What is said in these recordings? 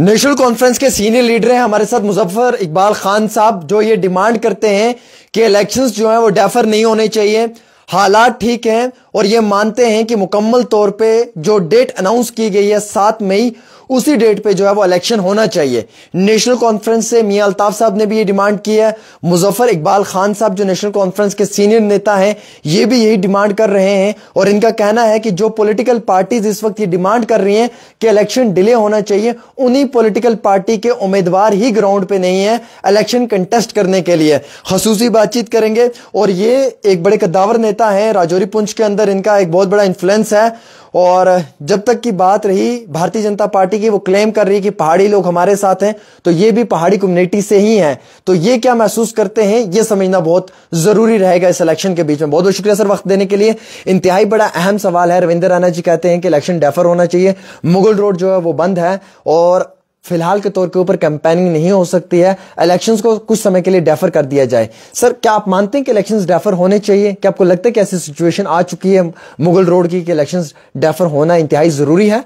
National conference के senior leader हैं हमारे साथ मुजफ्फर इकबाल खान साहब जो ये डिमांड करते हैं कि इलेक्शंस जो हैं वो डेफर नहीं होने चाहिए हालात ठीक हैं और ये मानते हैं कि मुकम्मल तौर पे जो डेट अनाउंस की गई है सात मई उसी डेट पे जो है वो इलेक्शन होना चाहिए नेशनल कॉन्फ्रेंस से मियाँ अल्ताफ साहब ने भी ये डिमांड की है मुजफ्फर इकबाल खान साहब जो नेशनल कॉन्फ्रेंस के सीनियर नेता हैं ये भी यही डिमांड कर रहे हैं और इनका कहना है कि जो पोलिटिकल पार्टीज इस वक्त ये डिमांड कर रही हैं कि इलेक्शन डिले होना चाहिए उन्हीं पोलिटिकल पार्टी के उम्मीदवार ही ग्राउंड पे नहीं है इलेक्शन कंटेस्ट करने के लिए खसूसी बातचीत करेंगे और ये एक बड़े कदावर नेता है राजौरी पुंछ के अंदर इनका एक बहुत बड़ा इन्फ्लुएंस है और जब तक की बात रही भारतीय जनता पार्टी की वो क्लेम कर रही है कि पहाड़ी लोग हमारे साथ हैं तो ये भी पहाड़ी कम्युनिटी से ही हैं तो ये क्या महसूस करते हैं ये समझना बहुत जरूरी रहेगा इस इलेक्शन के बीच में बहुत बहुत शुक्रिया सर वक्त देने के लिए इंतहाई बड़ा अहम सवाल है रविंदर राणा जी कहते हैं कि इलेक्शन डेफर होना चाहिए मुगल रोड जो है वो बंद है और फिलहाल के तौर के ऊपर कैंपेनिंग नहीं हो सकती है इलेक्शंस को कुछ समय के लिए डेफर कर दिया जाए सर क्या आप मानते हैं कि इलेक्शंस डेफर होने चाहिए क्या आपको लगता है कि ऐसी सिचुएशन आ चुकी है मुगल रोड की कि इलेक्शंस डेफर होना इंतहाई ज़रूरी है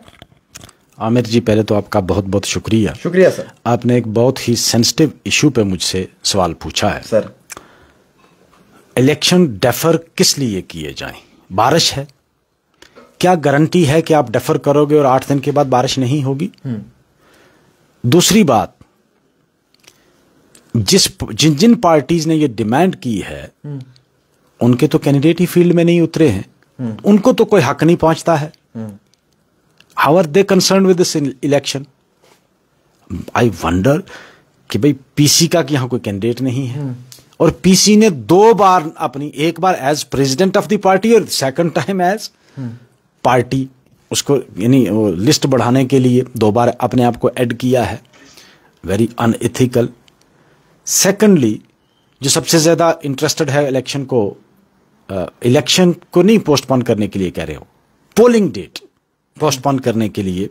आमिर जी पहले तो आपका बहुत बहुत शुक्रिया शुक्रिया सर आपने एक बहुत ही सेंसिटिव इशू पर मुझसे सवाल पूछा है सर इलेक्शन डेफर किस लिए किए जाए बारिश है क्या गारंटी है कि आप डेफर करोगे और आठ दिन के बाद बारिश नहीं होगी हम्म। दूसरी बात जिस जिन जिन पार्टीज ने ये डिमांड की है उनके तो कैंडिडेट ही फील्ड में नहीं उतरे हैं उनको तो कोई हक नहीं पहुंचता है how are they concerned with this election I wonder कि भाई पीसी का यहां कोई कैंडिडेट नहीं है और पीसी ने दो बार अपनी एक बार as president of the party और सेकंड टाइम एज पार्टी उसको यानी लिस्ट बढ़ाने के लिए दो बार अपने आप को ऐड किया है वेरी अनएथिकल सेकेंडली जो सबसे ज़्यादा इंटरेस्टेड है इलेक्शन को इलेक्शन को नहीं पोस्टपोन करने के लिए कह रहे हो पोलिंग डेट पोस्टपोन करने के लिए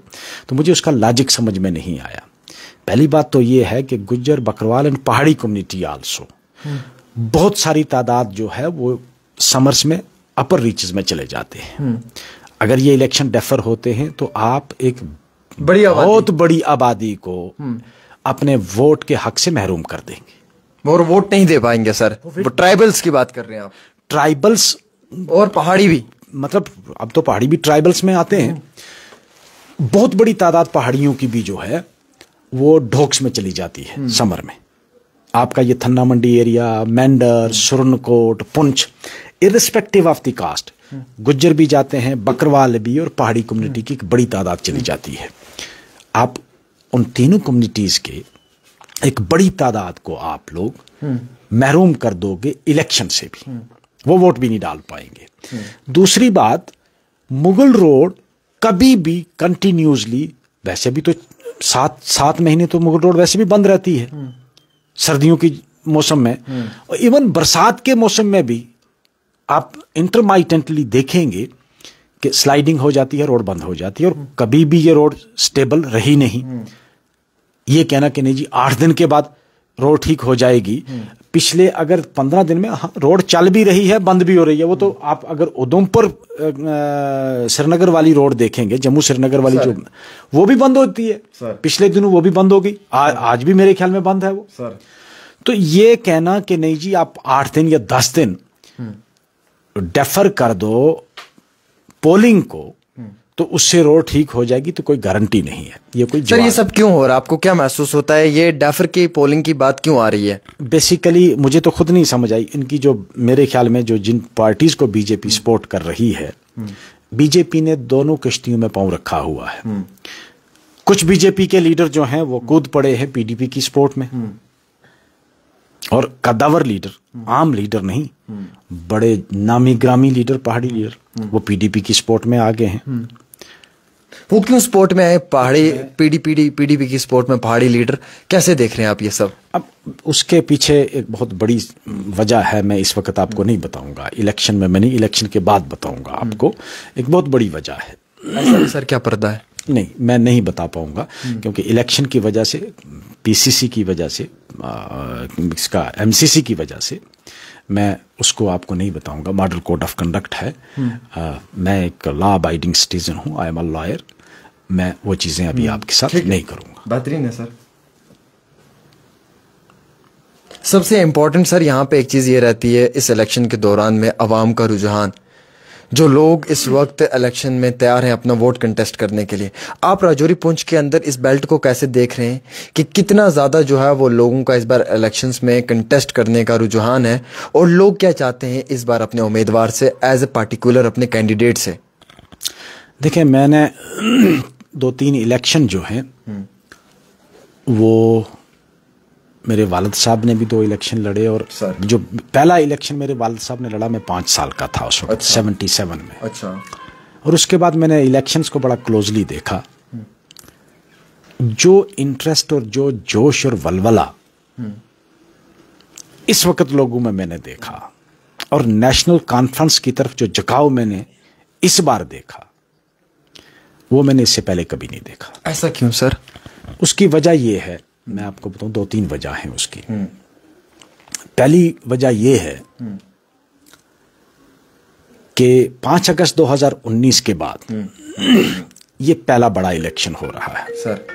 तो मुझे उसका लॉजिक समझ में नहीं आया पहली बात तो ये है कि Gujjar Bakarwal and Pahari community hmm. Also बहुत सारी तादाद जो है वो समर्स में अपर रीचेज में चले जाते हैं हम्म। अगर ये इलेक्शन डेफर होते हैं तो आप एक बड़ी बहुत बड़ी आबादी को हम्म। अपने वोट के हक से महरूम कर देंगे और वोट नहीं दे पाएंगे सर तो वो ट्राइबल्स की बात कर रहे हैं आप ट्राइबल्स और पहाड़ी भी मतलब अब तो पहाड़ी भी ट्राइबल्स में आते हैं हम्म। बहुत बड़ी तादाद पहाड़ियों की भी जो है वो ढोक्स में चली जाती है हम्म। समर में आपका ये Thanna Mandi area Mendhar Surankot Poonch irrespective of the caste Gujjar भी जाते हैं बकरवाल भी और पहाड़ी कम्युनिटी की एक बड़ी तादाद चली जाती है आप उन तीनों कम्युनिटीज़ के एक बड़ी तादाद को आप लोग महरूम कर दोगे इलेक्शन से भी वो वोट भी नहीं डाल पाएंगे दूसरी बात मुगल रोड कभी भी कंटिन्यूसली वैसे भी तो सात सात महीने तो मुगल रोड वैसे भी बंद रहती है सर्दियों की मौसम में और इवन बरसात के मौसम में भी आप इंटरमाइटेंटली देखेंगे कि स्लाइडिंग हो जाती है रोड बंद हो जाती है और हम्म। कभी भी ये रोड स्टेबल रही नहीं हम्म। ये कहना कि नहीं जी आठ दिन के बाद रोड ठीक हो जाएगी हम्म। पिछले अगर पंद्रह दिन में हाँ, रोड चल भी रही है बंद भी हो रही है वो तो आप अगर उधमपुर श्रीनगर वाली रोड देखेंगे जम्मू श्रीनगर वाली जो वो भी बंद होती है पिछले दिनों वो भी बंद हो गई आज भी मेरे ख्याल में बंद है वो तो ये कहना कि नहीं जी आप आठ दिन या दस दिन डेफर कर दो पोलिंग को तो उससे रोड ठीक हो जाएगी तो कोई गारंटी नहीं है ये कोई सर ये सब क्यों हो रहा है आपको क्या महसूस होता है ये डेफर की पोलिंग की बात क्यों आ रही है बेसिकली मुझे तो खुद नहीं समझ आई इनकी जो मेरे ख्याल में जो जिन पार्टीज को बीजेपी सपोर्ट हम्म। कर रही है बीजेपी हम्म। ने दोनों किश्तियों में पांव रखा हुआ है हम्म। कुछ बीजेपी के लीडर जो हैं वो कूद पड़े हैं पीडीपी की सपोर्ट में और कदावर लीडर आम लीडर नहीं बड़े नामी ग्रामी लीडर पहाड़ी लीडर वो पीडीपी की स्पोर्ट में आगे हैं वो क्यों स्पोर्ट में आए पहाड़ी पीडीपी पीडीपी की स्पोर्ट में पहाड़ी लीडर कैसे देख रहे हैं आप ये सब अब उसके पीछे एक बहुत बड़ी वजह है मैं इस वक्त आपको नहीं बताऊंगा इलेक्शन में मैं नहीं इलेक्शन के बाद बताऊंगा आपको एक बहुत बड़ी वजह है सर क्या पर्दा है नहीं मैं नहीं बता पाऊंगा हम्म। क्योंकि इलेक्शन की वजह से पीसीसी की वजह से इसका एमसीसी की वजह से मैं उसको आपको नहीं बताऊंगा मॉडल कोड ऑफ कंडक्ट है हम्म। आ, मैं एक लॉ अबाइडिंग सिटीजन हूँ आई एम अ लॉयर मैं वो चीज़ें अभी हम्म। आपके साथ नहीं करूँगा बेहतरीन है सर सबसे इम्पोर्टेंट सर यहाँ पे एक चीज़ ये रहती है इस इलेक्शन के दौरान में आवाम का रुझान जो लोग इस वक्त इलेक्शन में तैयार हैं अपना वोट कंटेस्ट करने के लिए आप राजौरी पुंछ के अंदर इस बेल्ट को कैसे देख रहे हैं कि कितना ज़्यादा जो है वो लोगों का इस बार इलेक्शंस में कंटेस्ट करने का रुझान है और लोग क्या चाहते हैं इस बार अपने उम्मीदवार से एज ए पार्टिकुलर अपने कैंडिडेट से देखिए मैंने दो तीन इलेक्शन जो हैं हम्म। वो मेरे वालद साहब ने भी दो इलेक्शन लड़े और जो पहला इलेक्शन मेरे वालद साहब ने लड़ा मैं पाँच साल का था उस वक्त अच्छा। सेवेंटी सेवन में अच्छा और उसके बाद मैंने इलेक्शंस को बड़ा क्लोजली देखा जो इंटरेस्ट और जो जोश और वलवला इस वक्त लोगों में मैंने देखा और नेशनल कॉन्फ्रेंस की तरफ जो जकाव मैंने इस बार देखा वो मैंने इससे पहले कभी नहीं देखा ऐसा क्यों सर उसकी वजह यह है मैं आपको बताऊं दो तीन वजह हैं उसकी हम्म। पहली वजह यह है हम्म। कि पांच अगस्त 2019 के बाद हम्म। यह पहला बड़ा इलेक्शन हो रहा है सर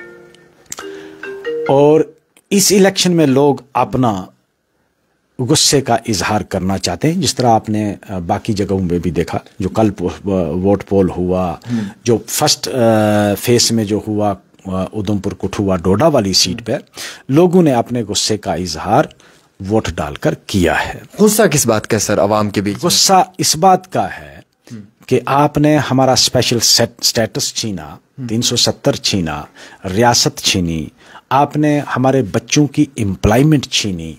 और इस इलेक्शन में लोग अपना गुस्से का इजहार करना चाहते हैं जिस तरह आपने बाकी जगहों में भी देखा जो कल वोट पोल हुआ जो फर्स्ट फेस में जो हुआ उधमपुर कठुआ डोडा वाली सीट पे लोगों ने अपने गुस्से का इजहार वोट डालकर किया है गुस्सा किस बात का है सर आवाम के बीच गुस्सा इस बात का है हम्म। कि आपने हमारा स्पेशल स्टेटस छीना 370 हम्म। छीना रियासत छीनी आपने हमारे बच्चों की एम्प्लॉयमेंट छीनी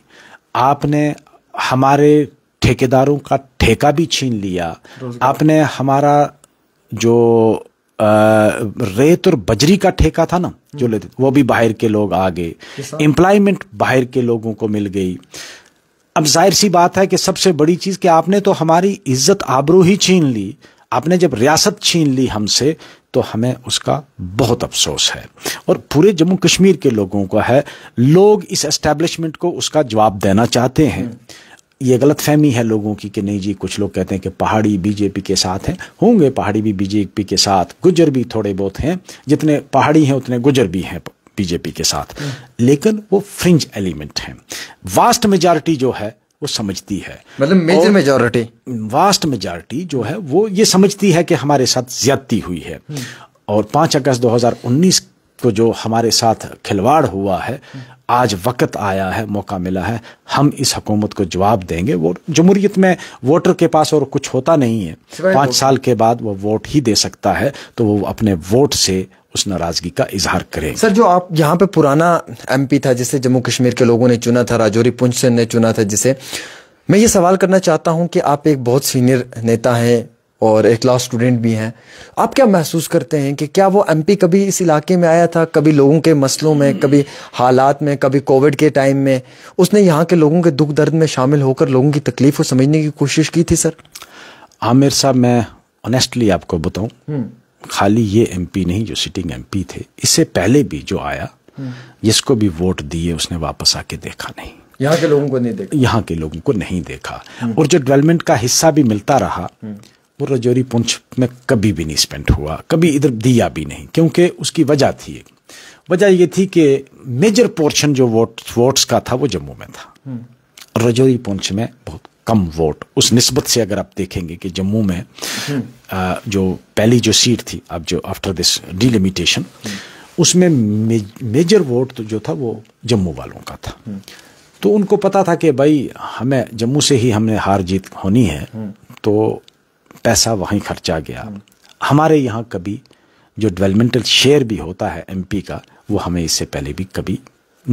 आपने हमारे ठेकेदारों का ठेका भी छीन लिया आपने हमारा जो रेत और बजरी का ठेका था ना जो लेते वो भी बाहर के लोग आ गए एम्प्लॉयमेंट बाहर के लोगों को मिल गई अब जाहिर सी बात है कि सबसे बड़ी चीज़ कि आपने तो हमारी इज्जत आबरू ही छीन ली आपने जब रियासत छीन ली हमसे तो हमें उसका बहुत अफसोस है और पूरे जम्मू कश्मीर के लोगों का है लोग इस एस्टेब्लिशमेंट को उसका जवाब देना चाहते हैं ये गलत फहमी है लोगों की कि नहीं जी कुछ लोग कहते हैं कि पहाड़ी बीजेपी के साथ हैं होंगे पहाड़ी भी बीजेपी के साथ गुजर भी थोड़े बहुत हैं जितने पहाड़ी हैं उतने गुजर भी हैं बीजेपी के साथ हम्म। लेकिन वो फ्रिंज एलिमेंट हैं वास्ट मेजॉरिटी जो है वो समझती है मतलब मेजर मेजॉरिटी वास्ट मेजॉरिटी जो है वो ये समझती है कि हमारे साथ ज्यादती हुई है हम्म। और पाँच अगस्त दो को जो हमारे साथ खिलवाड़ हुआ है आज वक्त आया है मौका मिला है हम इस हकूमत को जवाब देंगे वो जमहूरीत में वोटर के पास और कुछ होता नहीं है पाँच साल के बाद वो वोट ही दे सकता है तो वो अपने वोट से उस नाराजगी का इजहार करें सर जो आप यहाँ पे पुराना एमपी था जिसे जम्मू कश्मीर के लोगों ने चुना था राजौरी पुंछ ने चुना था जिसे मैं ये सवाल करना चाहता हूँ कि आप एक बहुत सीनियर नेता हैं और एक क्लास स्टूडेंट भी हैं आप क्या महसूस करते हैं कि क्या वो एमपी कभी इस इलाके में आया था कभी लोगों के मसलों में कभी हालात में कभी कोविड के टाइम में उसने यहाँ के लोगों के दुख दर्द में शामिल होकर लोगों की तकलीफ को समझने की कोशिश की थी सर आमिर साहब मैं ऑनेस्टली आपको बताऊँ हम्म। खाली ये एमपी नहीं जो सिटिंग एमपी थे इससे पहले भी जो आया हम्म। जिसको भी वोट दिए उसने वापस आके देखा नहीं यहाँ के लोगों को नहीं देखा यहाँ के लोगों को नहीं देखा हम्म। और जो डेवलपमेंट का हिस्सा भी मिलता रहा वो रजौरी पुंछ में कभी भी नहीं स्पेंड हुआ कभी इधर दिया भी नहीं क्योंकि उसकी वजह थी वजह ये थी कि मेजर पोर्शन जो वोट वोट्स का था वो जम्मू में था हम्म। रजौरी पुंछ में बहुत कम वोट उस नस्बत से अगर आप देखेंगे कि जम्मू में हम्म। आ, जो पहली जो सीट थी अब जो आफ्टर दिस डिलिमिटेशन उसमें मेजर वोट तो जो था वो जम्मू वालों का था हम्म। तो उनको पता था कि भाई हमें जम्मू से ही हमने हार जीत होनी है तो पैसा वहीं खर्चा गया हमारे यहाँ कभी जो डेवलपमेंटल शेयर भी होता है एमपी का वो हमें इससे पहले भी कभी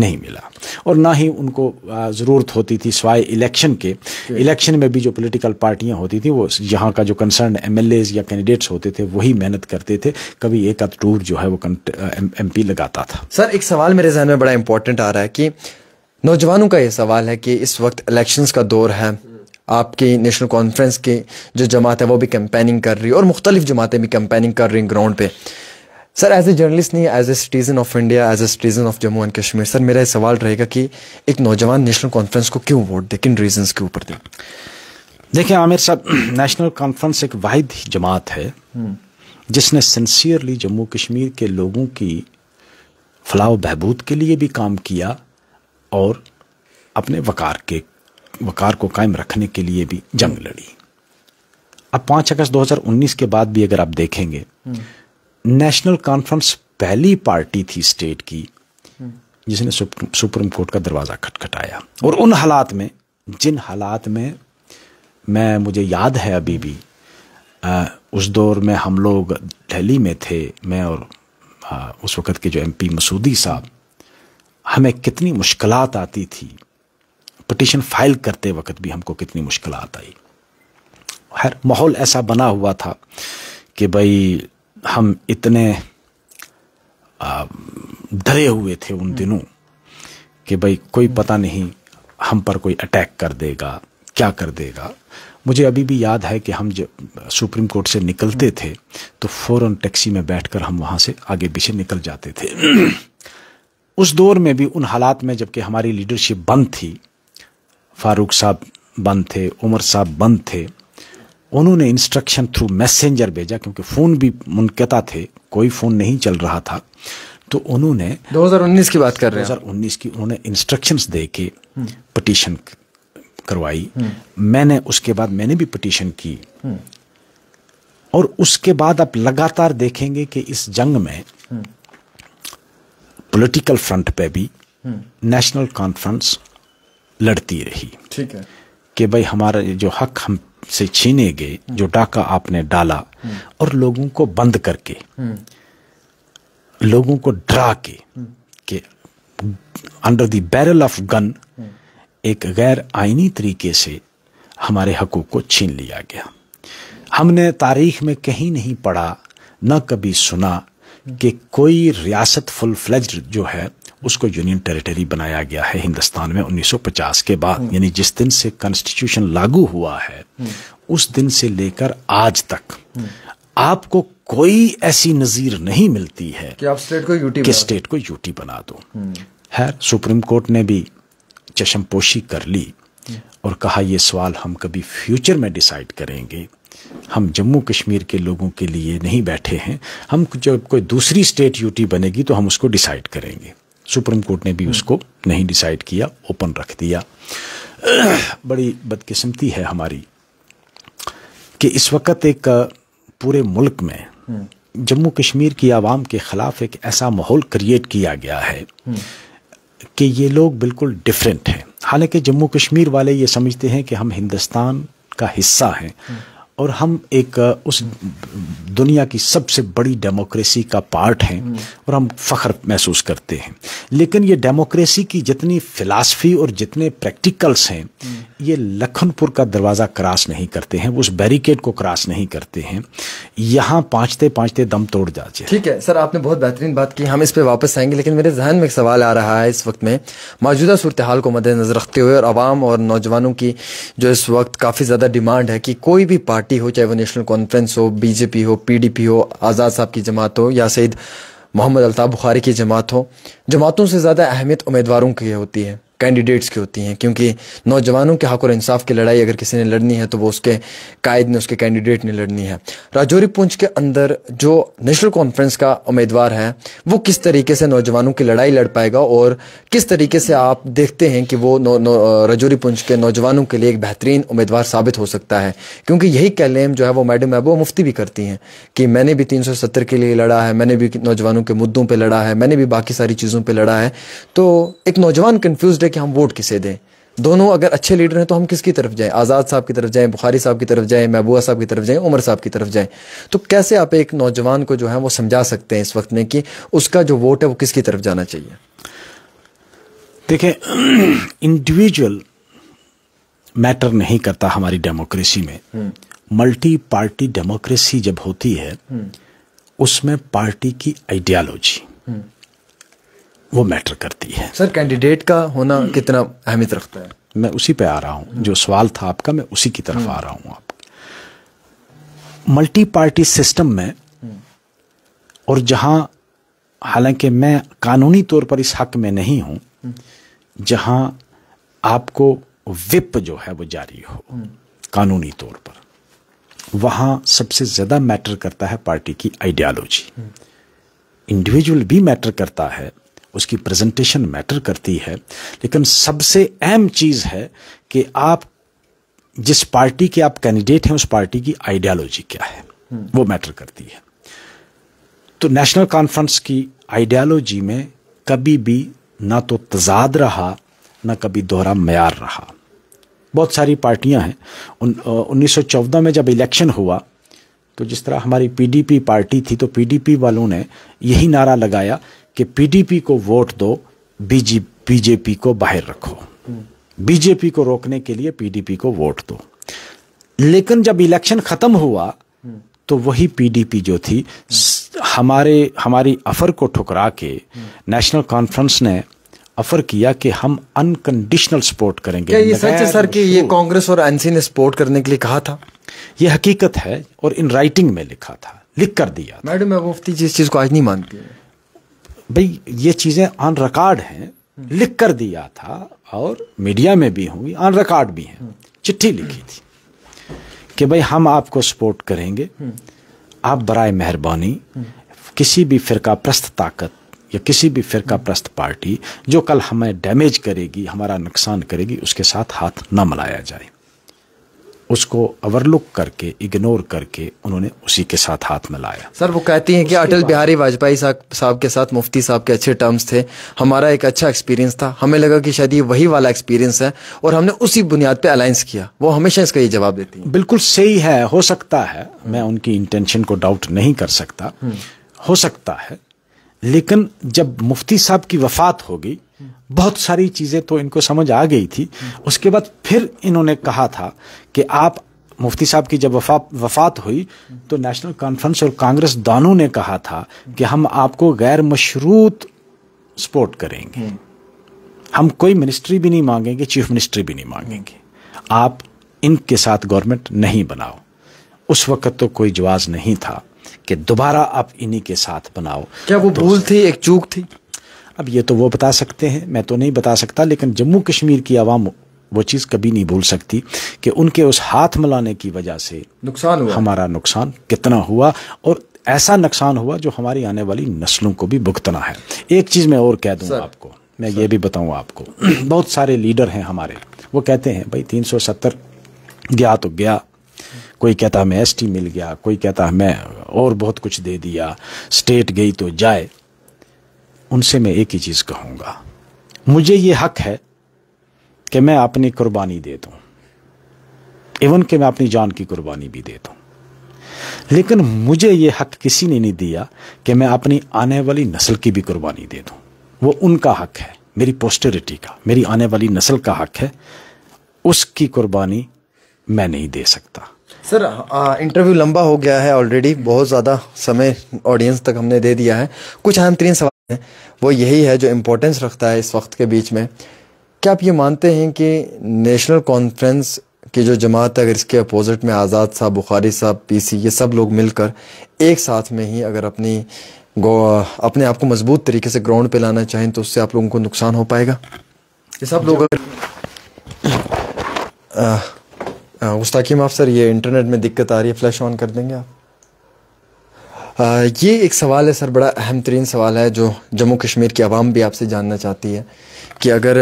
नहीं मिला और ना ही उनको ज़रूरत होती थी सवाए इलेक्शन के इलेक्शन में भी जो पॉलिटिकल पार्टियां होती थी वो यहाँ का जो कंसर्न एम या कैंडिडेट्स होते थे वही मेहनत करते थे कभी एक आध टूर जो है वो एम पी लगाता था सर एक सवाल मेरे जहन में बड़ा इंपॉर्टेंट आ रहा है कि नौजवानों का ये सवाल है कि इस वक्त इलेक्शंस का दौर है आपकी नेशनल कॉन्फ्रेंस की जो जमात है वो भी कैंपेनिंग कर रही है और मुख्तलिफ जमातें भी कैंपेनिंग कर रही हैं ग्राउंड पे सर एज ए जर्नलिस्ट नहीं as a citizen of India as a citizen of Jammu and Kashmir sir मेरा सवाल रहेगा कि एक नौजवान नेशनल कॉन्फ्रेंस को क्यों वोट दे किन रीजन के ऊपर दे देखिए आमिर साहब नेशनल कॉन्फ्रेंस एक वाहिद जमात है हम्म। जिसने सिंसियरली जम्मू कश्मीर के लोगों की फलाह बहबूद के लिए भी काम किया और अपने वकार के वकार को कायम रखने के लिए भी जंग लड़ी अब पाँच अगस्त 2019 के बाद भी अगर आप देखेंगे नेशनल कॉन्फ्रेंस पहली पार्टी थी स्टेट की जिसने सुप्रीम कोर्ट का दरवाज़ा खटखटाया और उन हालात में जिन हालात में मैं मुझे याद है अभी भी आ, उस दौर में हम लोग दिल्ली में थे मैं और आ, उस वक़्त के जो एमपी मसूदी साहब हमें कितनी मुश्किलात आती थी पटिशन फाइल करते वक्त भी हमको कितनी मुश्किल आई खैर माहौल ऐसा बना हुआ था कि भाई हम इतने डरे हुए थे उन हम्म। दिनों कि भाई कोई हम्म। पता नहीं हम पर कोई अटैक कर देगा क्या कर देगा मुझे अभी भी याद है कि हम जब सुप्रीम कोर्ट से निकलते हम्म। थे तो फ़ौरन टैक्सी में बैठकर हम वहाँ से आगे पीछे निकल जाते थे उस दौर में भी उन हालात में जबकि हमारी लीडरशिप बंद थी फारूक साहब बंद थे उमर साहब बंद थे उन्होंने इंस्ट्रक्शन थ्रू मैसेंजर भेजा क्योंकि फ़ोन भी मुनकता थे कोई फ़ोन नहीं चल रहा था तो उन्होंने 2019 की बात कर रहे हैं 2019 की उन्होंने इंस्ट्रक्शंस दे के पटिशन हम्म। करवाई हम्म। मैंने उसके बाद मैंने भी पटिशन की हम्म। और उसके बाद आप लगातार देखेंगे कि इस जंग में पॉलिटिकल फ्रंट पे भी नेशनल कॉन्फ्रेंस लड़ती रही ठीक है कि भाई हमारा जो हक हम से छीने गए हम्म। जो डाका आपने डाला हम्म। और लोगों को बंद करके हम्म। लोगों को डरा के कि under the barrel of gun एक गैर आइनी तरीके से हमारे हकों को छीन लिया गया हमने तारीख में कहीं नहीं पढ़ा न कभी सुना कि कोई रियासत फुल फ्लैज जो है उसको यूनियन टेरिटरी बनाया गया है हिंदुस्तान में 1950 के बाद हम्म। यानी जिस दिन से कॉन्स्टिट्यूशन लागू हुआ है हम्म। उस दिन से लेकर आज तक हम्म। आपको कोई ऐसी नजीर नहीं मिलती है कि आप स्टेट को यूटी कि स्टेट को यूटी बना दो खैर सुप्रीम कोर्ट ने भी चशमपोशी कर ली और कहा यह सवाल हम कभी फ्यूचर में डिसाइड करेंगे हम जम्मू कश्मीर के लोगों के लिए नहीं बैठे हैं हम जब कोई दूसरी स्टेट यूटी बनेगी तो हम उसको डिसाइड करेंगे सुप्रीम कोर्ट ने भी हम्म। उसको नहीं डिसाइड किया ओपन रख दिया बड़ी बदकिस्मती है हमारी कि इस वक्त एक पूरे मुल्क में हम्म। जम्मू कश्मीर की आवाम के ख़िलाफ़ एक ऐसा माहौल क्रिएट किया गया है हम्म। कि ये लोग बिल्कुल डिफरेंट हैं हालांकि जम्मू कश्मीर वाले ये समझते हैं कि हम हिंदुस्तान का हिस्सा हैं और हम एक उस दुनिया की सबसे बड़ी डेमोक्रेसी का पार्ट हैं और हम फ़ख्र महसूस करते हैं लेकिन ये डेमोक्रेसी की जितनी फ़िलासफ़ी और जितने प्रैक्टिकल्स हैं ये लखनपुर का दरवाज़ा क्रॉस नहीं करते हैं उस बैरिकेड को क्रॉस नहीं करते हैं यहाँ पाँचते पाँचते दम तोड़ जाते ठीक है सर आपने बहुत बेहतरीन बात की हम इस पर वापस आएंगे लेकिन मेरे जहन में एक सवाल आ रहा है इस वक्त में मौजूदा सूरत हाल को मद्देनज़र रखते हुए और आवाम और नौजवानों की जो इस वक्त काफ़ी ज़्यादा डिमांड है कि कोई भी पार्टी पार्टी हो चाहे वो नेशनल कॉन्फ्रेंस हो बीजेपी हो पीडीपी हो आज़ाद साहब की जमात हो या सईद मोहम्मद अल्ताफ़ बुखारी की जमात हो जमातों से ज़्यादा अहमियत उम्मीदवारों की होती है कैंडिडेट्स की होती हैं क्योंकि नौजवानों के हक और इंसाफ की लड़ाई अगर किसी ने लड़नी है तो वो उसके कायद ने उसके कैंडिडेट ने लड़नी है राजौरी पुंछ के अंदर जो नेशनल कॉन्फ्रेंस का उम्मीदवार है वो किस तरीके से नौजवानों की लड़ाई लड़ पाएगा और किस तरीके से आप देखते हैं कि वो राजौरी पुंछ के नौजवानों के लिए एक बेहतरीन उम्मीदवार साबित हो सकता है क्योंकि यही कैलेम जो है वो मैडम महबूबा मुफ्ती भी करती हैं कि मैंने भी तीन के लिए लड़ा है मैंने भी नौजवानों के मुद्दों पर लड़ा है मैंने भी बाकी सारी चीज़ों पर लड़ा है तो एक नौजवान कन्फ्यूज है कि हम वोट किसे दें दोनों अगर अच्छे लीडर हैं तो हम किसकी तरफ जाएं आज़ाद साहब की तरफ जाएं बुखारी साहब की तरफ जाएं महबूबा साहब की तरफ जाएं उमर साहब की तरफ जाएं तो कैसे आप एक नौजवान को जो है वो समझा सकते हैं इस वक्त में कि उसका जो वोट है वो किसकी तरफ जाना चाहिए देखें इंडिविजुअल मैटर नहीं करता हमारी डेमोक्रेसी में मल्टी पार्टी डेमोक्रेसी जब होती है हम्म। उसमें पार्टी की आइडियालॉजी वो मैटर करती है सर कैंडिडेट का होना hmm. कितना अहमियत रखता है मैं उसी पे आ रहा हूँ जो सवाल था आपका मैं उसी की तरफ hmm. आ रहा हूँ आप मल्टी पार्टी सिस्टम में hmm. और जहाँ हालांकि मैं कानूनी तौर पर इस हक में नहीं हूँ जहाँ आपको विप जो है वो जारी हो कानूनी तौर पर वहाँ सबसे ज़्यादा मैटर करता है पार्टी की आइडियालॉजी इंडिविजुअल भी मैटर करता है उसकी प्रेजेंटेशन मैटर करती है लेकिन सबसे अहम चीज़ है कि आप जिस पार्टी के आप कैंडिडेट हैं उस पार्टी की आइडियालॉजी क्या है हम्म। वो मैटर करती है तो नेशनल कॉन्फ्रेंस की आइडियालॉजी में कभी भी ना तो तजाद रहा ना कभी दोहरा मैार रहा बहुत सारी पार्टियां हैं उन उन्नीस में जब इलेक्शन हुआ तो जिस तरह हमारी पीडीपी पार्टी थी तो पीडीपी वालों ने यही नारा लगाया कि पीडीपी को वोट दो बीजी बीजेपी को बाहर रखो बीजेपी को रोकने के लिए पीडीपी को वोट दो लेकिन जब इलेक्शन खत्म हुआ तो वही पीडीपी जो थी हमारे हमारी अफर को ठुकरा के नेशनल कॉन्फ्रेंस ने अफर किया कि हम अनकंडीशनल सपोर्ट करेंगे क्या ये सच है सर कि ये कांग्रेस और एनसी ने सपोर्ट करने के लिए कहा था ये हकीकत है और इन राइटिंग में लिखा था लिख कर दिया मैडम महबूफ्ती जी इस चीज को आज नहीं मानती भाई ये चीज़ें ऑन रिकॉर्ड हैं लिख कर दिया था और मीडिया में भी होंगी ऑन रिकॉर्ड भी हैं चिट्ठी लिखी थी कि भाई हम आपको सपोर्ट करेंगे आप बराए मेहरबानी किसी भी फिरका प्रस्त ताकत या किसी भी फिरका प्रस्त पार्टी जो कल हमें डैमेज करेगी हमारा नुकसान करेगी उसके साथ हाथ ना मिलाया जाए उसको ओवरलुक करके इग्नोर करके उन्होंने उसी के साथ हाथ मिलाया सर वो कहती हैं कि अटल बिहारी वाजपेयी साहब के साथ मुफ्ती साहब के अच्छे टर्म्स थे हमारा एक अच्छा एक्सपीरियंस था हमें लगा कि शायद ये वही वाला एक्सपीरियंस है और हमने उसी बुनियाद पर अलायंस किया वो हमेशा इसका ये जवाब देती है बिल्कुल सही है हो सकता है मैं उनकी इंटेंशन को डाउट नहीं कर सकता हम्म। हो सकता है लेकिन जब मुफ्ती साहब की वफात होगी बहुत सारी चीज़ें तो इनको समझ आ गई थी उसके बाद फिर इन्होंने कहा था कि आप मुफ्ती साहब की जब वफा वफात हुई तो नेशनल कॉन्फ्रेंस और कांग्रेस दानों ने कहा था कि हम आपको गैर मशरूत सपोर्ट करेंगे हम्म। हम कोई मिनिस्ट्री भी नहीं मांगेंगे चीफ मिनिस्ट्री भी नहीं मांगेंगे आप इनके साथ गवर्नमेंट नहीं बनाओ उस वक्त तो कोई जवाब नहीं था कि दोबारा आप इन्हीं के साथ बनाओ क्या वो तो भूल थी एक चूक थी अब ये तो वो बता सकते हैं मैं तो नहीं बता सकता लेकिन जम्मू कश्मीर की आवाम वो चीज़ कभी नहीं भूल सकती कि उनके उस हाथ मिलाने की वजह से नुकसान हुआ हमारा नुकसान कितना हुआ और ऐसा नुकसान हुआ जो हमारी आने वाली नस्लों को भी भुगतना है एक चीज़ मैं और कह दूँ आपको मैं ये भी बताऊँ आपको बहुत सारे लीडर हैं हमारे वो कहते हैं भाई 370 गया तो गया कोई कहता हमें एसटी मिल गया कोई कहता हमें और बहुत कुछ दे दिया स्टेट गई तो जाए उनसे मैं एक ही चीज़ कहूँगा मुझे ये हक है कि मैं अपनी कुर्बानी दे दूँ इवन कि मैं अपनी जान की कुर्बानी भी दे दूँ लेकिन मुझे ये हक किसी ने नहीं दिया कि मैं अपनी आने वाली नस्ल की भी कुर्बानी दे दूँ वो उनका हक है मेरी पोस्टरिटी का मेरी आने वाली नस्ल का हक है उसकी कुर्बानी मैं नहीं दे सकता सर इंटरव्यू लंबा हो गया है ऑलरेडी बहुत ज़्यादा समय ऑडियंस तक हमने दे दिया है कुछ अहम तीन सवाल है वो यही है जो इम्पोर्टेंस रखता है इस वक्त के बीच में क्या आप ये मानते हैं कि नेशनल कॉन्फ्रेंस की जो जमात है अगर इसके अपोजिट में आज़ाद साहब बुखारी साहब पीसी ये सब लोग मिलकर एक साथ में ही अगर अपनी अपने आप को मजबूत तरीके से ग्राउंड पे लाना चाहें तो उससे आप लोगों को नुकसान हो पाएगा ये सब लोग अगर उस्ताकिम आप सर ये इंटरनेट में दिक्कत आ रही है फ्लैश ऑन कर देंगे आप ये एक सवाल है सर बड़ा अहम तरीन सवाल है जो जम्मू कश्मीर की आवाम भी आपसे जानना चाहती है कि अगर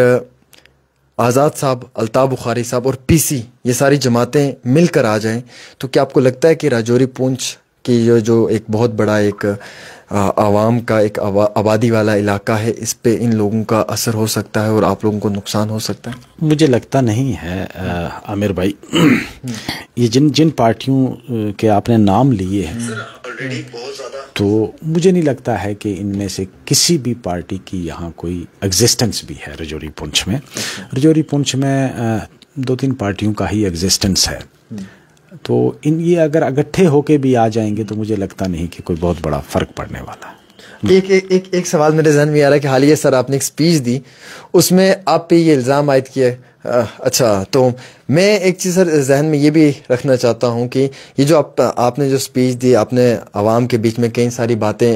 आज़ाद साहब अलताफ़ बुखारी साहब और पीसी ये सारी जमातें मिलकर आ जाएं तो क्या आपको लगता है कि राजौरी पूंछ कि ये जो एक बहुत बड़ा एक आवाम का एक आबादी वाला इलाका है इस पे इन लोगों का असर हो सकता है और आप लोगों को नुकसान हो सकता है मुझे लगता नहीं है आमिर भाई ये जिन जिन पार्टियों के आपने नाम लिए हैं तो मुझे नहीं लगता है कि इनमें से किसी भी पार्टी की यहाँ कोई एग्जिस्टेंस भी है रजौरी पुंछ में रजौरी पुंछ में दो तीन पार्टियों का ही एग्जिस्टेंस है तो इन ये अगर इकट्ठे होके भी आ जाएंगे तो मुझे लगता नहीं कि कोई बहुत बड़ा फ़र्क पड़ने वाला एक एक एक एक सवाल मेरे जहन में आ रहा है कि हालिया सर आपने एक स्पीच दी उसमें आप पे ये इल्ज़ाम आयद किया अच्छा तो मैं एक चीज़ सर जहन में ये भी रखना चाहता हूँ कि ये जो आप आपने जो स्पीच दी आपने आवाम के बीच में कई सारी बातें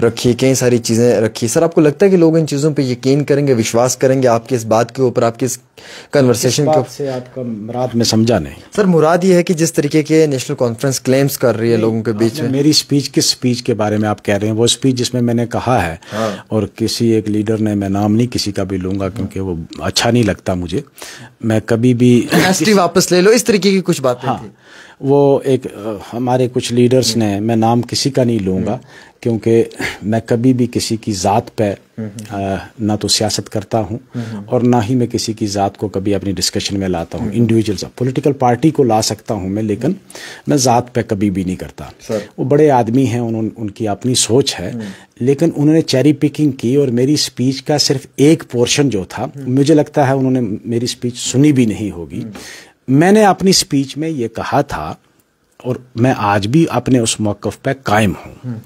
रखी कई सारी चीज़ें रखी सर आपको लगता है कि लोग इन चीज़ों पे यकीन करेंगे विश्वास करेंगे आपकी इस बात के ऊपर आपकी इस कन्वर्सेशन के से आपका मुराद में समझा नहीं सर मुराद ये है कि जिस तरीके के नेशनल कॉन्फ्रेंस क्लेम्स कर रही है लोगों के बीच में मेरी स्पीच किस स्पीच के बारे में आप कह रहे हैं वो स्पीच जिसमें मैंने कहा है हाँ। और किसी एक लीडर ने मैं नाम नहीं किसी का भी लूँगा क्योंकि वो अच्छा नहीं लगता मुझे मैं कभी भी एमएसटी वापस ले लो इस तरीके की कुछ बातें हाँ, वो एक हमारे कुछ लीडर्स ने मैं नाम किसी का नहीं लूँगा क्योंकि मैं कभी भी किसी की ज़ात पे ना तो सियासत करता हूँ और ना ही मैं किसी की ज़ात को कभी अपनी डिस्कशन में लाता हूँ इंडिविजुअल पॉलिटिकल पार्टी को ला सकता हूँ मैं लेकिन मैं ज़ात पे कभी भी नहीं करता वो बड़े आदमी हैं उन, उनकी अपनी सोच है लेकिन उन्होंने चेरी पिकिंग की और मेरी स्पीच का सिर्फ एक पोर्शन जो था मुझे लगता है उन्होंने मेरी स्पीच सुनी भी नहीं होगी मैंने अपनी स्पीच में ये कहा था और मैं आज भी अपने उस मौकफ पे कायम हूँ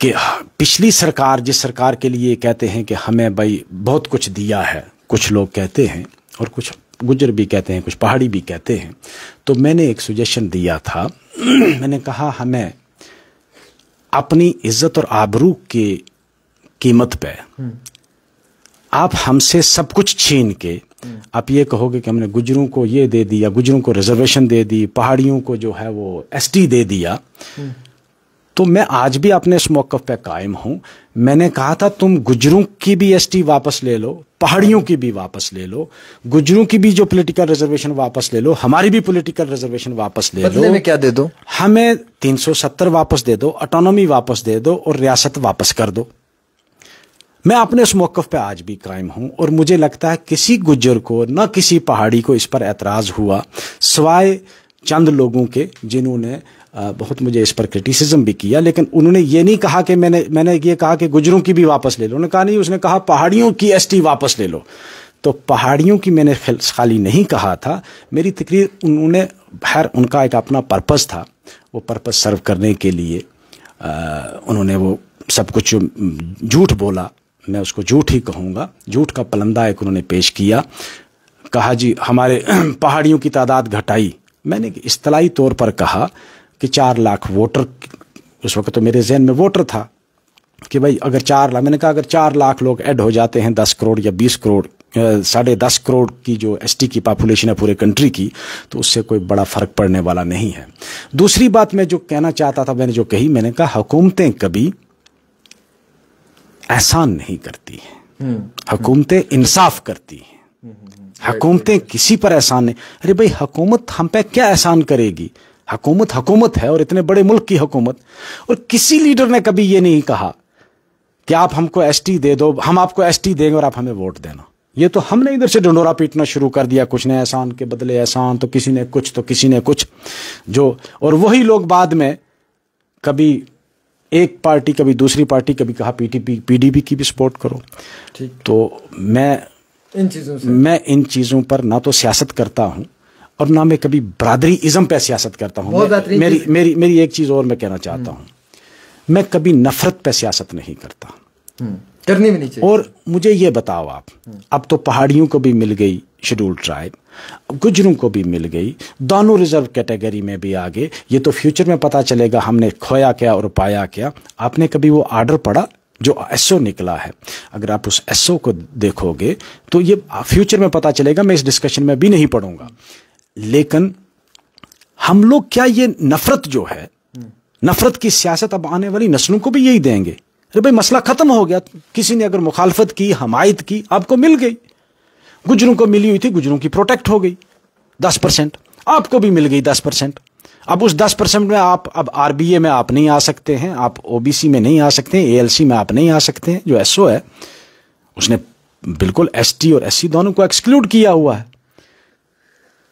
कि पिछली सरकार जिस सरकार के लिए कहते हैं कि हमें भाई बहुत कुछ दिया है कुछ लोग कहते हैं और कुछ गुजर भी कहते हैं कुछ पहाड़ी भी कहते हैं तो मैंने एक सुजेशन दिया था मैंने कहा हमें अपनी इज्जत और आबरू की कीमत पे हम्म। आप हमसे सब कुछ छीन के आप ये कहोगे कि हमने गुजरों को ये दे दिया गुजरों को रिजर्वेशन दे दी पहाड़ियों को जो है वो एसटी दे दिया तो मैं आज भी अपने इस मौकफ पे कायम हूं मैंने कहा था तुम गुजरों की भी एसटी वापस ले लो पहाड़ियों की भी वापस ले लो गुजरों की भी जो पॉलिटिकल रिजर्वेशन वापस ले लो हमारी भी पॉलिटिकल रिजर्वेशन वापस ले लो में क्या दे दो हमें 370 वापस दे दो ऑटोनॉमी वापस दे दो और रियासत वापस कर दो मैं अपने उस मौक़ पर आज भी कायम हूँ और मुझे लगता है किसी गुज्जर को न किसी पहाड़ी को इस पर एतराज़ हुआ सवाए चंद लोगों के जिन्होंने बहुत मुझे इस पर क्रिटिसिज्म भी किया लेकिन उन्होंने ये नहीं कहा कि मैंने मैंने ये कहा कि गुजरों की भी वापस ले लो उन्होंने कहा नहीं उसने कहा पहाड़ियों की एसटी वापस ले लो तो पहाड़ियों की मैंने खाली नहीं कहा था मेरी तकरीर उन्होंने खैर उनका एक अपना पर्पज़ था वो पर्पज़ सर्व करने के लिए आ, उन्होंने वो सब कुछ झूठ बोला मैं उसको झूठ ही कहूँगा झूठ का पलंदा एक उन्होंने पेश किया कहा जी हमारे पहाड़ियों की तादाद घटाई मैंने इस्तलाई तौर पर कहा कि चार लाख वोटर उस वक्त तो मेरे जहन में वोटर था कि भाई अगर चार लाख मैंने कहा अगर चार लाख लोग ऐड हो जाते हैं दस करोड़ या बीस करोड़ साढ़े दस करोड़ की जो एसटी की पॉपुलेशन है पूरे कंट्री की तो उससे कोई बड़ा फ़र्क पड़ने वाला नहीं है दूसरी बात मैं जो कहना चाहता था मैंने जो कही मैंने कहा हुकूमतें कभी एहसान नहीं करती है हुकूमतें हम्म। इंसाफ करती हैं हम्म, हम्म, हकूमतें किसी पर एहसान नहीं अरे भाई हकूमत हम पे क्या एहसान करेगी हकूमत हकूमत है और इतने बड़े मुल्क की हकूमत और किसी लीडर ने कभी ये नहीं कहा कि आप हमको एसटी दे दो हम आपको एसटी देंगे और आप हमें वोट देना ये तो हमने इधर से डंडोरा पीटना शुरू कर दिया कुछ ने एहसान के बदले एहसान तो किसी ने कुछ तो किसी ने कुछ जो और वही लोग बाद में कभी एक पार्टी कभी दूसरी पार्टी कभी कहा पीटीपी पीडीपी की भी सपोर्ट करो तो मैं इन चीज़ों से मैं इन चीज़ों पर ना तो सियासत करता हूं और ना मैं कभी बरदरी इज़म पे सियासत करता हूं मेरी मेरी मेरी एक चीज़ और मैं कहना चाहता हम्म। हूं मैं कभी नफरत पे सियासत नहीं करता हम्म। करनी भी नहीं चाहिए और मुझे ये बताओ आप हम्म। अब तो पहाड़ियों को भी मिल गई शेड्यूल ट्राइब गुजरों को भी मिल गई दोनों रिजर्व कैटेगरी में भी आ गए ये तो फ्यूचर में पता चलेगा हमने खोया क्या और पाया क्या आपने कभी वो आर्डर पढ़ा जो एसओ निकला है अगर आप उस एसओ को देखोगे तो ये फ्यूचर में पता चलेगा मैं इस डिस्कशन में भी नहीं पढ़ूंगा लेकिन हम लोग क्या ये नफरत जो है नफरत की सियासत अब आने वाली नस्लों को भी यही देंगे अरे भाई मसला खत्म हो गया किसी ने अगर मुखालफत की हमायत की आपको मिल गई गुजरों को मिली हुई थी गुजरों की प्रोटेक्ट हो गई दस परसेंट आपको भी मिल गई दस परसेंट अब उस दस परसेंट में आप अब आर में आप नहीं आ सकते हैं आप ओबीसी में नहीं आ सकते हैं एएलसी में आप नहीं आ सकते हैं जो एसओ है उसने बिल्कुल एसटी और एससी दोनों को एक्सक्लूड किया हुआ है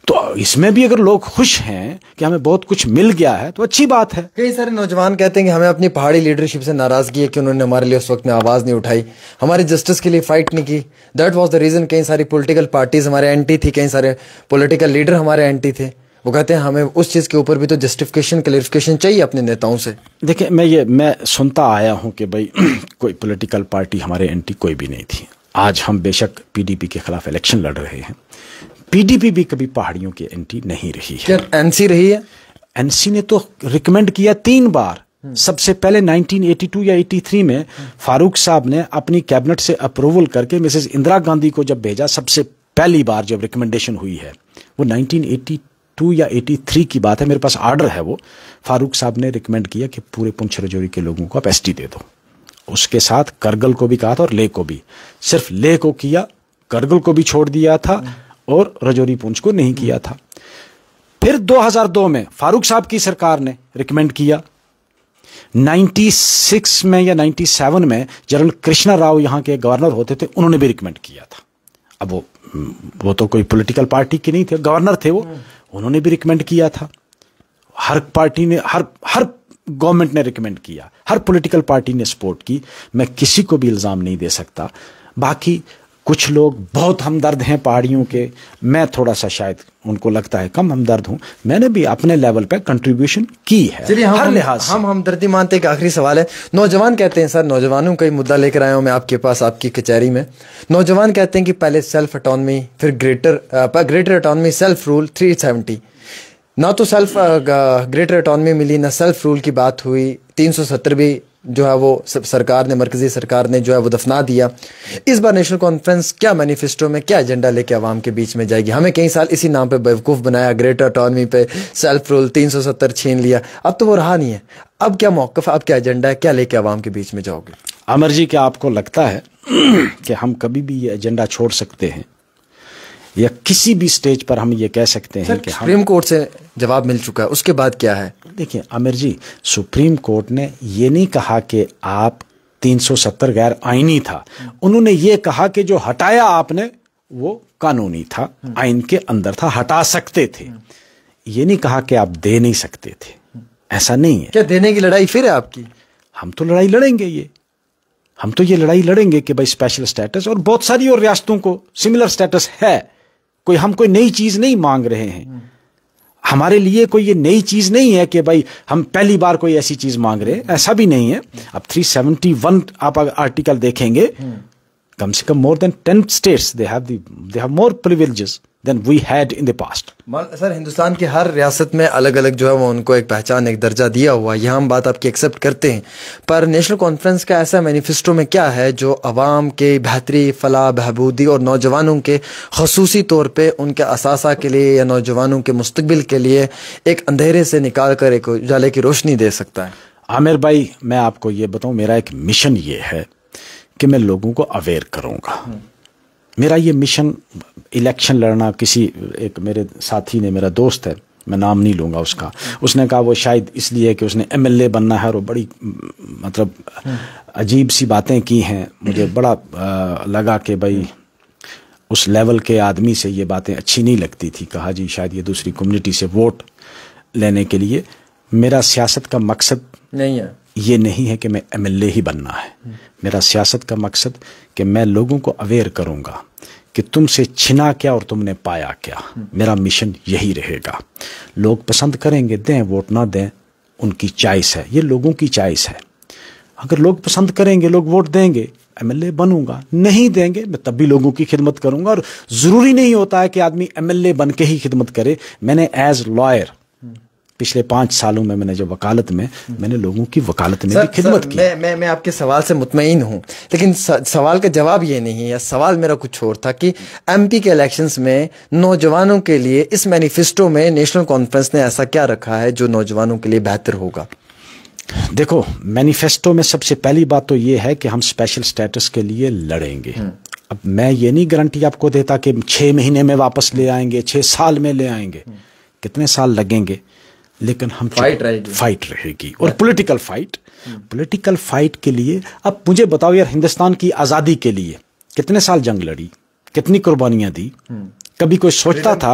तो इसमें भी अगर लोग खुश हैं कि हमें बहुत कुछ मिल गया है तो अच्छी बात है कई सारे नौजवान कहते हैं कि हमें अपनी पहाड़ी लीडरशिप से नाराजगी है कि उन्होंने हमारे लिए उस वक्त में आवाज़ नहीं उठाई हमारे जस्टिस के लिए फाइट नहीं की दैट वॉज द रीज़न कई सारी पोलिटिकल पार्टीज़ हमारे एंटी थी कई सारे पोलिटिकल लीडर हमारे एंटी थे वो कहते हैं हमें उस चीज़ के ऊपर भी तो जस्टिफिकेशन क्लेरिफिकेशन चाहिए अपने नेताओं से देखिए मैं ये मैं सुनता आया हूँ कि भाई कोई पोलिटिकल पार्टी हमारे एंटी कोई भी नहीं थी आज हम बेशक पीडीपी के खिलाफ इलेक्शन लड़ रहे हैं पीडीपी भी कभी पहाड़ियों की एंटी नहीं रही है एनसी रही है एनसी ने तो रिकमेंड किया तीन बार हम्म। सबसे पहले 1982 या 83 में फारूक साहब ने अपनी कैबिनेट से अप्रूवल करके मिसेज इंदिरा गांधी को जब भेजा सबसे पहली बार जब रिकमेंडेशन हुई है वो 1982 या 83 की बात है मेरे पास आर्डर है वो फारूक साहब ने रिकमेंड किया कि पूरे पुंछ रजौरी के लोगों को आप एस दे दो उसके साथ करगल को भी कहा था और ले को भी सिर्फ लेह को किया करगल को भी छोड़ दिया था हम्म। और रजौरी पुंछ को नहीं किया था फिर 2002 में फारूक साहब की सरकार ने रिकमेंड किया 96 में या 97 में जनरल कृष्णा राव यहां के गवर्नर होते थे उन्होंने भी रिकमेंड किया था अब वो वो तो कोई पॉलिटिकल पार्टी के नहीं थे गवर्नर थे वो उन्होंने भी रिकमेंड किया था हर पार्टी ने हर हर गवर्नमेंट ने रिकमेंड किया हर पॉलिटिकल पार्टी ने सपोर्ट की मैं किसी को भी इल्ज़ाम नहीं दे सकता बाकी कुछ लोग बहुत हमदर्द हैं पहाड़ियों के मैं थोड़ा सा शायद उनको लगता है कम हमदर्द हूं मैंने भी अपने लेवल पर कंट्रीब्यूशन की है चलिए हम हर लिहाज हम हमदर्दी मानते हैं आखिरी सवाल है नौजवान कहते हैं सर नौजवानों का ही मुद्दा लेकर आया हूँ मैं आपके पास आपकी कचहरी में नौजवान कहते हैं कि पहले सेल्फ अटोनमी फिर greater greater autonomy self rule three seventy ना तो सेल्फ ग्रेटर अटोनमी मिली ना सेल्फ रूल की बात हुई तीन सौ सत्तर भी जो है वो सरकार ने मरकजी सरकार ने जो है वो दफना दिया इस बार नेशनल कॉन्फ्रेंस क्या मैनिफेस्टो में क्या एजेंडा लेके आवाम के बीच में जाएगी हमें कई साल इसी नाम पे बेवकूफ़ बनाया ग्रेटर अटॉनमी पे सेल्फ रूल तीन सौ सत्तर छीन लिया अब तो वो रहा नहीं है अब क्या मौक़ अब क्या एजेंडा है क्या लेके आवाम के बीच में जाओगे अमर जी क्या आपको लगता है कि हम कभी भी ये एजेंडा छोड़ सकते हैं या किसी भी स्टेज पर हम ये कह सकते हैं कि सुप्रीम कोर्ट से जवाब मिल चुका है उसके बाद क्या है देखिए आमिर जी सुप्रीम कोर्ट ने ये नहीं कहा कि आप 370 गैर आईनी था उन्होंने ये कहा कि जो हटाया आपने वो कानूनी था आइन के अंदर था हटा सकते थे ये नहीं कहा कि आप दे नहीं सकते थे ऐसा नहीं है क्या देने की लड़ाई फिर है आपकी हम तो लड़ाई लड़ेंगे ये हम तो ये लड़ाई लड़ेंगे कि भाई स्पेशल स्टेटस और बहुत सारी और रियासतों को सिमिलर स्टेटस है कोई हम कोई नई चीज नहीं मांग रहे हैं हम्म। हमारे लिए कोई ये नई चीज नहीं है कि भाई हम पहली बार कोई ऐसी चीज मांग रहे हैं ऐसा भी नहीं है अब 371 आप आर्टिकल देखेंगे हम्म। कम से कम more than ten states they have they have more privileges than we had in the past sir Hindustan की हर रियासत में अलग अलग जो है वो उनको एक पहचान एक दर्जा दिया हुआ यह हम बात आपकी एक्सेप्ट करते हैं पर नेशनल कॉन्फ्रेंस का ऐसा मैनिफेस्टो में क्या है जो अवाम के बेहतरी फलाह बहबूदी और नौजवानों के खसूसी तौर पर उनके असासा के लिए या नौजवानों के मुस्तबिल के लिए एक अंधेरे से निकाल कर एक उजाले की रोशनी दे सकता है आमिर भाई मैं आपको ये बताऊँ मेरा एक मिशन ये है कि मैं लोगों को अवेयर करूँगा हम्म। मेरा ये मिशन इलेक्शन लड़ना किसी एक मेरे साथी ने मेरा दोस्त है मैं नाम नहीं लूँगा उसका उसने कहा वो शायद इसलिए कि उसने एमएलए बनना है और बड़ी मतलब अजीब सी बातें की हैं मुझे बड़ा आ, लगा कि भाई उस लेवल के आदमी से ये बातें अच्छी नहीं लगती थी कहा जी शायद ये दूसरी कम्युनिटी से वोट लेने के लिए मेरा सियासत का मकसद नहीं है ये नहीं है कि मैं एम ही बनना है मेरा सियासत का मकसद कि मैं लोगों को अवेयर करूँगा कि तुमसे छिना क्या और तुमने पाया क्या मेरा मिशन यही रहेगा लोग पसंद करेंगे दें वोट ना दें उनकी चॉइस है ये लोगों की चॉइस है अगर लोग पसंद करेंगे लोग वोट देंगे एमएलए बनूंगा नहीं देंगे मैं तब भी लोगों की खिदमत करूंगा और ज़रूरी नहीं होता है कि आदमी एमएलए बन के ही खिदमत करे मैंने एज लॉयर पिछले पांच सालों में मैंने जो वकालत में मैंने लोगों की वकालत में सर, भी खिदमत की मैं मैं मैं आपके सवाल से मुतमिन हूं लेकिन सवाल का जवाब ये नहीं है सवाल मेरा कुछ और था कि एमपी के इलेक्शंस में नौजवानों के लिए इस मैनिफेस्टो में नेशनल कॉन्फ्रेंस ने ऐसा क्या रखा है जो नौजवानों के लिए बेहतर होगा देखो मैनिफेस्टो में सबसे पहली बात तो ये है कि हम स्पेशल स्टेटस के लिए लड़ेंगे हम्म। अब मैं ये नहीं गारंटी आपको देता कि छह महीने में वापस ले आएंगे छह साल में ले आएंगे हम्म। कितने साल लगेंगे लेकिन हम फाइट रहेगी फाइट रहेगी और पॉलिटिकल फाइट पॉलिटिकल फाइट के लिए अब मुझे बताओ यार हिंदुस्तान की आज़ादी के लिए कितने साल जंग लड़ी कितनी कुर्बानियां दी hmm. कभी कोई सोचता था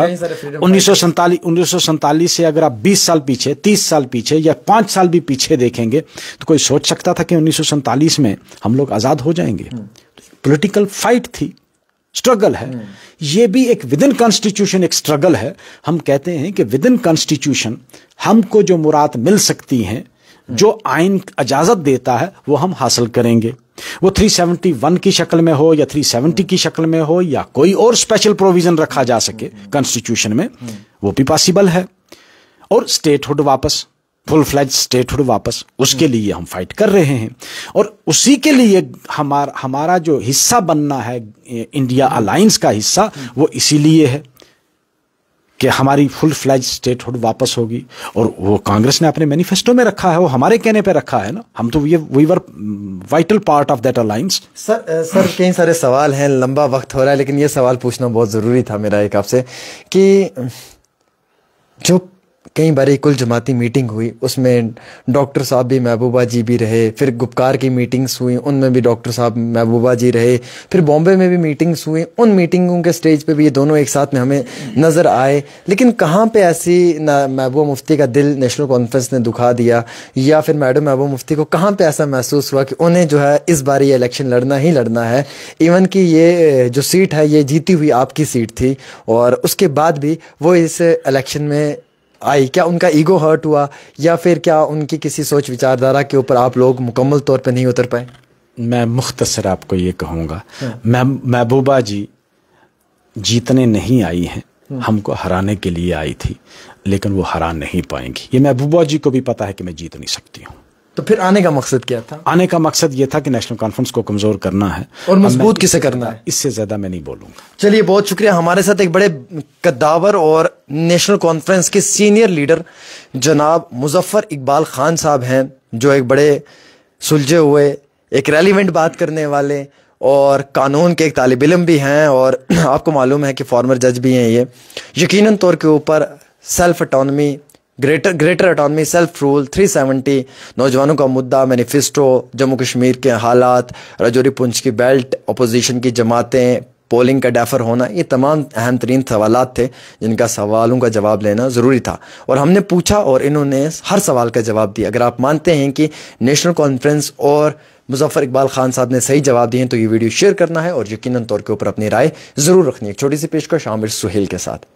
उन्नीस सौ उन्नीस से अगर आप 20 साल पीछे 30 साल पीछे या 5 साल भी पीछे देखेंगे तो कोई सोच सकता था कि उन्नीस में हम लोग आज़ाद हो जाएंगे पॉलिटिकल hmm. तो फाइट थी स्ट्रगल है hmm. ये भी एक विद इन कॉन्स्टिट्यूशन एक स्ट्रगल है हम कहते हैं कि विद इन कॉन्स्टिट्यूशन हमको जो मुराद मिल सकती हैं जो आइन इजाज़त देता है वो हम हासिल करेंगे वो 371 की शक्ल में हो या 370 की शक्ल में हो या कोई और स्पेशल प्रोविजन रखा जा सके कॉन्स्टिट्यूशन में वो भी पॉसिबल है और स्टेटहुड वापस फुल फ्लैज स्टेटहुड वापस उसके लिए हम फाइट कर रहे हैं और उसी के लिए हमारा हमारा जो हिस्सा बनना है इंडिया अलायंस का हिस्सा वो इसीलिए है कि हमारी फुल फ्लैज स्टेटहुड वापस होगी और वो कांग्रेस ने अपने मैनिफेस्टो में रखा है वो हमारे कहने पे रखा है ना हम तो ये we were vital part of that alliance sir sir कई सारे सवाल हैं लंबा वक्त हो रहा है लेकिन ये सवाल पूछना बहुत ज़रूरी था मेरा एक आपसे कि जो कई बार कुल जमाती मीटिंग हुई उसमें डॉक्टर साहब भी महबूबा जी भी रहे फिर गुपकार की मीटिंग्स हुई उनमें भी डॉक्टर साहब महबूबा जी रहे फिर बॉम्बे में भी मीटिंग्स हुई उन मीटिंगों के स्टेज पे भी ये दोनों एक साथ में हमें नज़र आए लेकिन कहाँ पे ऐसी महबूबा मुफ्ती का दिल नेशनल कॉन्फ्रेंस ने दुखा दिया या फिर मैडम महबूबा मुफ्ती को कहाँ पर ऐसा महसूस हुआ कि उन्हें जो है इस बार ये इलेक्शन लड़ना ही लड़ना है इवन कि ये जो सीट है ये जीती हुई आपकी सीट थी और उसके बाद भी वो इस इलेक्शन में आई क्या उनका ईगो हर्ट हुआ या फिर क्या उनकी किसी सोच विचारधारा के ऊपर आप लोग मुकम्मल तौर पर नहीं उतर पाए मैं मुख्तसर आपको ये कहूँगा हाँ। मैं महबूबा जी जीतने नहीं आई हैं हाँ। हमको हराने के लिए आई थी लेकिन वो हरा नहीं पाएंगी ये महबूबा जी को भी पता है कि मैं जीत नहीं सकती हूँ तो फिर आने का मकसद क्या था आने का मकसद ये था कि नेशनल कॉन्फ्रेंस को कमजोर करना है और मजबूत किसे करना है इससे ज्यादा मैं नहीं बोलूंगा चलिए बहुत शुक्रिया हमारे साथ एक बड़े कद्दावर और नेशनल कॉन्फ्रेंस के सीनियर लीडर जनाब मुजफ्फर इकबाल खान साहब हैं जो एक बड़े सुलझे हुए एक रेलिवेंट बात करने वाले और कानून के एक तालब इलम भी हैं और आपको मालूम है कि फॉर्मर जज भी हैं ये यकीन तौर के ऊपर self autonomy greater greater autonomy self rule 370 नौजवानों का मुद्दा मैनिफेस्टो जम्मू कश्मीर के हालात रजौरी पुंछ की बेल्ट अपोजिशन की जमातें पोलिंग का डेफर होना ये तमाम अहम तरीन सवाल थे जिनका सवालों का जवाब लेना ज़रूरी था और हमने पूछा और इन्होंने हर सवाल का जवाब दिया अगर आप मानते हैं कि नेशनल कॉन्फ्रेंस और मुजफ्फर इकबाल खान साहब ने सही जवाब दिए हैं तो ये वीडियो शेयर करना है और यकीन तौर के ऊपर अपनी राय ज़रूर रखनी है छोटी सी पेशकश आमिर सुहेल के साथ